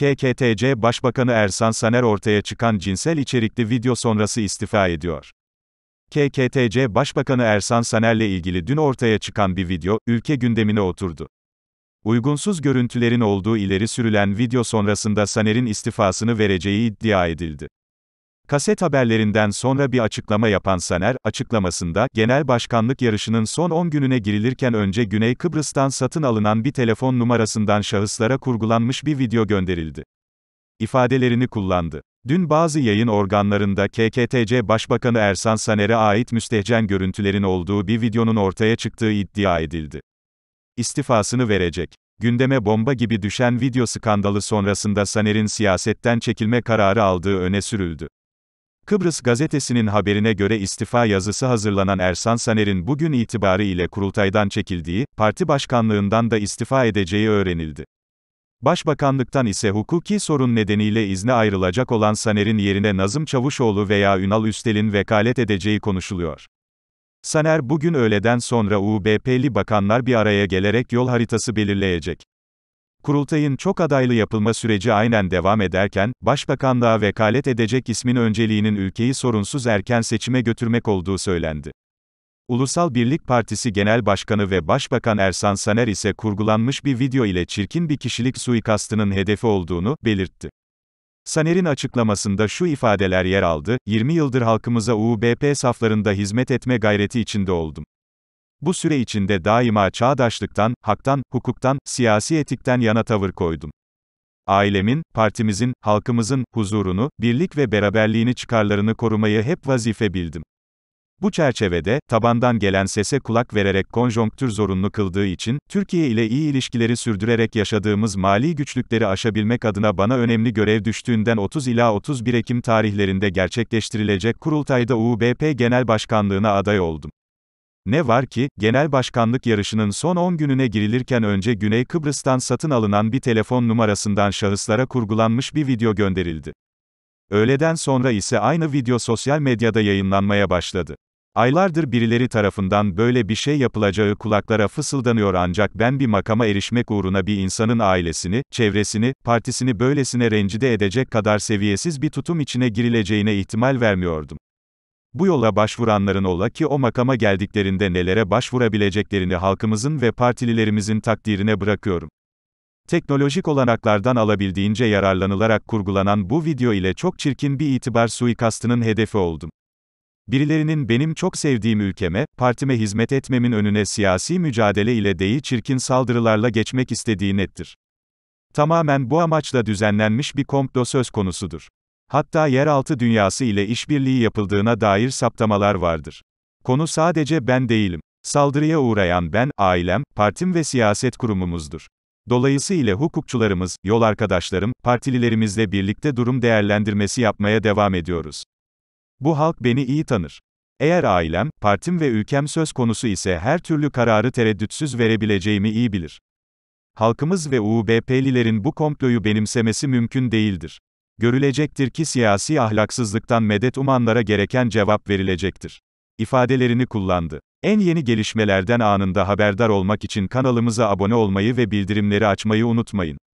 KKTC Başbakanı Ersan Saner ortaya çıkan cinsel içerikli video sonrası istifa ediyor. KKTC Başbakanı Ersan Saner'le ilgili dün ortaya çıkan bir video, ülke gündemine oturdu. Uygunsuz görüntülerin olduğu ileri sürülen video sonrasında Saner'in istifasını vereceği iddia edildi. Kaset haberlerinden sonra bir açıklama yapan Saner, açıklamasında, genel başkanlık yarışının son 10 gününe girilirken önce Güney Kıbrıs'tan satın alınan bir telefon numarasından şahıslara kurgulanmış bir video gönderildi. İfadelerini kullandı. Dün bazı yayın organlarında KKTC Başbakanı Ersan Saner'e ait müstehcen görüntülerin olduğu bir videonun ortaya çıktığı iddia edildi. İstifasını verecek. Gündeme bomba gibi düşen video skandalı sonrasında Saner'in siyasetten çekilme kararı aldığı öne sürüldü. Kıbrıs gazetesinin haberine göre istifa yazısı hazırlanan Ersan Saner'in bugün itibarı ile kurultaydan çekildiği, parti başkanlığından da istifa edeceği öğrenildi. Başbakanlıktan ise hukuki sorun nedeniyle izne ayrılacak olan Saner'in yerine Nazım Çavuşoğlu veya Ünal Üstel'in vekalet edeceği konuşuluyor. Saner bugün öğleden sonra UBP'li bakanlar bir araya gelerek yol haritası belirleyecek. Kurultayın çok adaylı yapılma süreci aynen devam ederken, başbakanlığa vekalet edecek ismin önceliğinin ülkeyi sorunsuz erken seçime götürmek olduğu söylendi. Ulusal Birlik Partisi Genel Başkanı ve Başbakan Ersan Saner ise kurgulanmış bir video ile çirkin bir kişilik suikastının hedefi olduğunu belirtti. Saner'in açıklamasında şu ifadeler yer aldı, 20 yıldır halkımıza UBP saflarında hizmet etme gayreti içinde oldum. Bu süre içinde daima çağdaşlıktan, haktan, hukuktan, siyasi etikten yana tavır koydum. Ailemin, partimizin, halkımızın huzurunu, birlik ve beraberliğini çıkarlarını korumayı hep vazife bildim. Bu çerçevede, tabandan gelen sese kulak vererek konjonktür zorunlu kıldığı için, Türkiye ile iyi ilişkileri sürdürerek yaşadığımız mali güçlükleri aşabilmek adına bana önemli görev düştüğünden 30 ila 31 Ekim tarihlerinde gerçekleştirilecek kurultayda UBP Genel Başkanlığına aday oldum. Ne var ki, genel başkanlık yarışının son 10 gününe girilirken önce Güney Kıbrıs'tan satın alınan bir telefon numarasından şahıslara kurgulanmış bir video gönderildi. Öğleden sonra ise aynı video sosyal medyada yayınlanmaya başladı. Aylardır birileri tarafından böyle bir şey yapılacağı kulaklara fısıldanıyor ancak ben bir makama erişmek uğruna bir insanın ailesini, çevresini, partisini böylesine rencide edecek kadar seviyesiz bir tutum içine girileceğine ihtimal vermiyordum. Bu yola başvuranların ola ki o makama geldiklerinde nelere başvurabileceklerini halkımızın ve partililerimizin takdirine bırakıyorum. Teknolojik olanaklardan alabildiğince yararlanılarak kurgulanan bu video ile çok çirkin bir itibar suikastının hedefi oldum. Birilerinin benim çok sevdiğim ülkeme, partime hizmet etmemin önüne siyasi mücadele ile değil çirkin saldırılarla geçmek istediği nettir. Tamamen bu amaçla düzenlenmiş bir komplo söz konusudur. Hatta yeraltı dünyası ile işbirliği yapıldığına dair saptamalar vardır. Konu sadece ben değilim. Saldırıya uğrayan ben, ailem, partim ve siyaset kurumumuzdur. Dolayısıyla hukukçularımız, yol arkadaşlarım, partililerimizle birlikte durum değerlendirmesi yapmaya devam ediyoruz. Bu halk beni iyi tanır. Eğer ailem, partim ve ülkem söz konusu ise her türlü kararı tereddütsüz verebileceğimi iyi bilir. Halkımız ve UBP'lilerin bu komployu benimsemesi mümkün değildir görülecektir ki siyasi ahlaksızlıktan medet umanlara gereken cevap verilecektir. ifadelerini kullandı. En yeni gelişmelerden anında haberdar olmak için kanalımıza abone olmayı ve bildirimleri açmayı unutmayın.